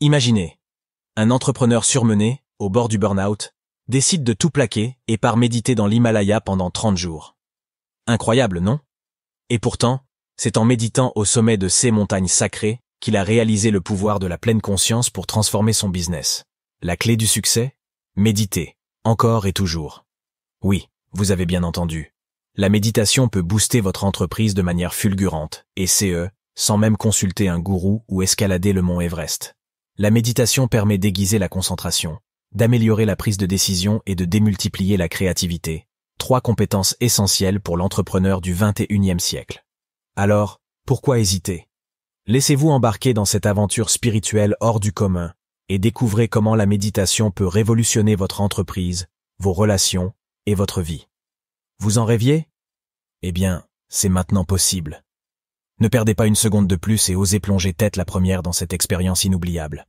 Imaginez. Un entrepreneur surmené, au bord du burn-out, décide de tout plaquer et part méditer dans l'Himalaya pendant 30 jours. Incroyable, non Et pourtant, c'est en méditant au sommet de ces montagnes sacrées qu'il a réalisé le pouvoir de la pleine conscience pour transformer son business. La clé du succès Méditer, encore et toujours. Oui, vous avez bien entendu. La méditation peut booster votre entreprise de manière fulgurante, et CE, sans même consulter un gourou ou escalader le mont Everest. La méditation permet d'aiguiser la concentration, d'améliorer la prise de décision et de démultiplier la créativité, trois compétences essentielles pour l'entrepreneur du 21e siècle. Alors, pourquoi hésiter Laissez-vous embarquer dans cette aventure spirituelle hors du commun et découvrez comment la méditation peut révolutionner votre entreprise, vos relations et votre vie. Vous en rêviez Eh bien, c'est maintenant possible. Ne perdez pas une seconde de plus et osez plonger tête la première dans cette expérience inoubliable.